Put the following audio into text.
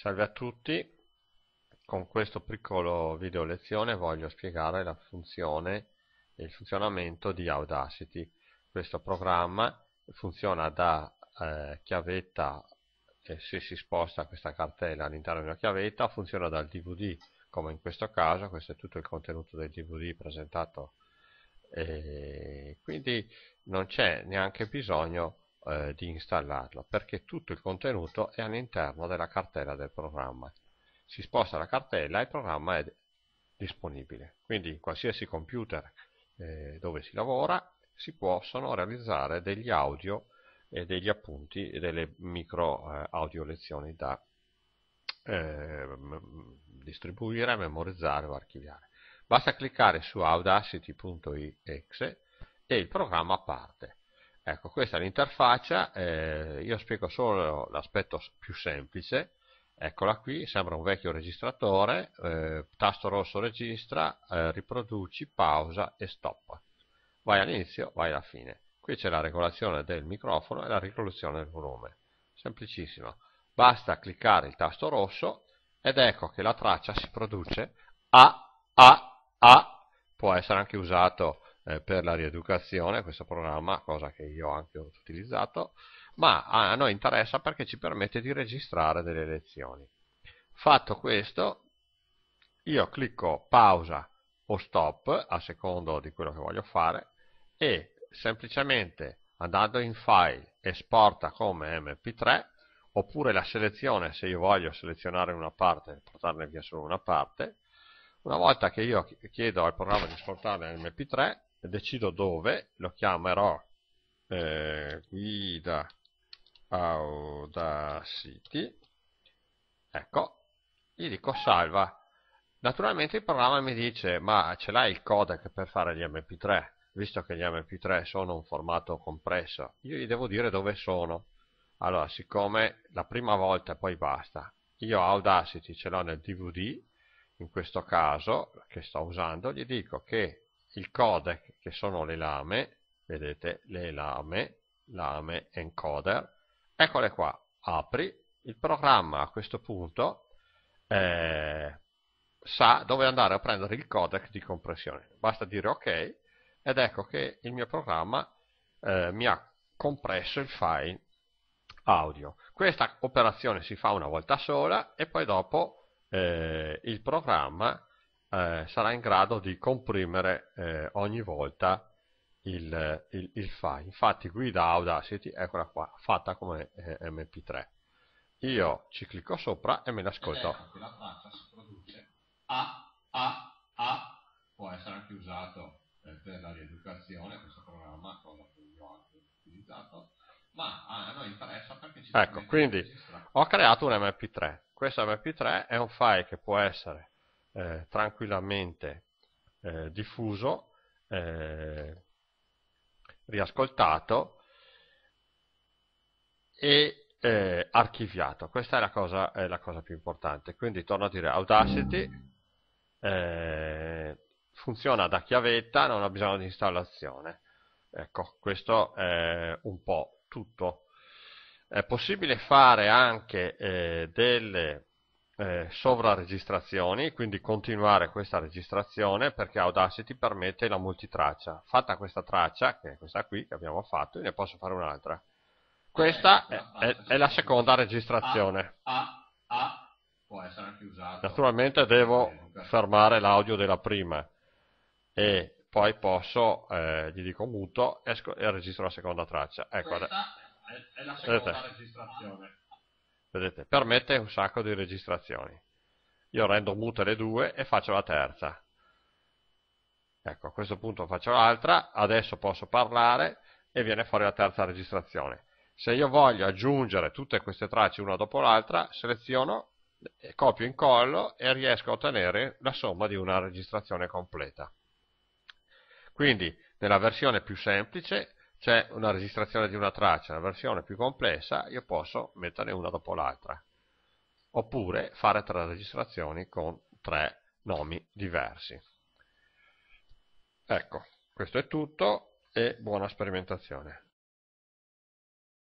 Salve a tutti, con questo piccolo video lezione voglio spiegare la funzione e il funzionamento di Audacity. Questo programma funziona da eh, chiavetta, e eh, se si sposta questa cartella all'interno di una chiavetta, funziona dal DVD, come in questo caso, questo è tutto il contenuto del DVD presentato, eh, quindi non c'è neanche bisogno di eh, di installarlo perché tutto il contenuto è all'interno della cartella del programma. Si sposta la cartella e il programma è disponibile. Quindi in qualsiasi computer eh, dove si lavora si possono realizzare degli audio e degli appunti e delle micro eh, audio lezioni da ehm, distribuire, memorizzare o archiviare. Basta cliccare su audacity.exe e il programma parte. Ecco, questa è l'interfaccia, eh, io spiego solo l'aspetto più semplice, eccola qui, sembra un vecchio registratore, eh, tasto rosso registra, eh, riproduci, pausa e stop. Vai all'inizio, vai alla fine. Qui c'è la regolazione del microfono e la regolazione del volume. Semplicissimo. Basta cliccare il tasto rosso ed ecco che la traccia si produce a, a, a, può essere anche usato eh, per la rieducazione, questo programma, cosa che io anche ho utilizzato, ma a noi interessa perché ci permette di registrare delle lezioni. Fatto questo, io clicco pausa o stop a secondo di quello che voglio fare e semplicemente andando in file esporta come mp3 oppure la selezione se io voglio selezionare una parte portarne via solo una parte una volta che io chiedo al programma di esportare mp3 decido dove, lo chiamerò eh, guida Audacity, ecco, gli dico salva. Naturalmente il programma mi dice, ma ce l'hai il codec per fare gli mp3? Visto che gli mp3 sono un formato compresso, io gli devo dire dove sono. Allora, siccome la prima volta poi basta, io Audacity ce l'ho nel DVD, in questo caso, che sto usando, gli dico che il codec che sono le lame, vedete le lame, lame encoder, eccole qua, apri, il programma a questo punto eh, sa dove andare a prendere il codec di compressione, basta dire ok ed ecco che il mio programma eh, mi ha compresso il file audio. Questa operazione si fa una volta sola e poi dopo eh, il programma eh, sarà in grado di comprimere eh, ogni volta il, il, il, file. Infatti guida Audacity, eccola qua, fatta come eh, mp3. Io ci clicco sopra e me l'ascolto. Ecco la traccia si produce A, A, A, può essere anche usato eh, per la rieducazione, questo programma, cosa che io ho anche utilizzato, ma a noi interessa perché ci Ecco, quindi ho creato un mp3. Questo mp3 è un file che può essere eh, tranquillamente eh, diffuso, eh, riascoltato e eh, archiviato. Questa è la, cosa, è la, cosa, più importante. Quindi torno a dire Audacity eh, funziona da chiavetta, non ha bisogno di installazione. Ecco, questo è un po' tutto. È possibile fare anche eh, delle eh, sovraregistrazioni, quindi continuare questa registrazione perché Audacity permette la multitraccia. Fatta questa traccia, che è questa qui che abbiamo fatto, io ne posso fare un'altra. Questa è, eh, eh, è, è, la seconda registrazione. A, A, A può essere anche usato. Naturalmente devo eh, fermare l'audio della prima e poi posso, eh, gli dico muto esco, e registro la seconda traccia. Ecco, questa è la seconda Vedete? registrazione. Vedete, permette un sacco di registrazioni. Io rendo mute le due e faccio la terza. Ecco, a questo punto faccio l'altra, adesso posso parlare e viene fuori la terza registrazione. Se io voglio aggiungere tutte queste tracce una dopo l'altra, seleziono, copio e incollo e riesco a ottenere la somma di una registrazione completa. Quindi, nella versione più semplice, c'è una registrazione di una traccia, una versione più complessa, io posso metterne una dopo l'altra. Oppure fare tre registrazioni con tre nomi diversi. Ecco, questo è tutto e buona sperimentazione.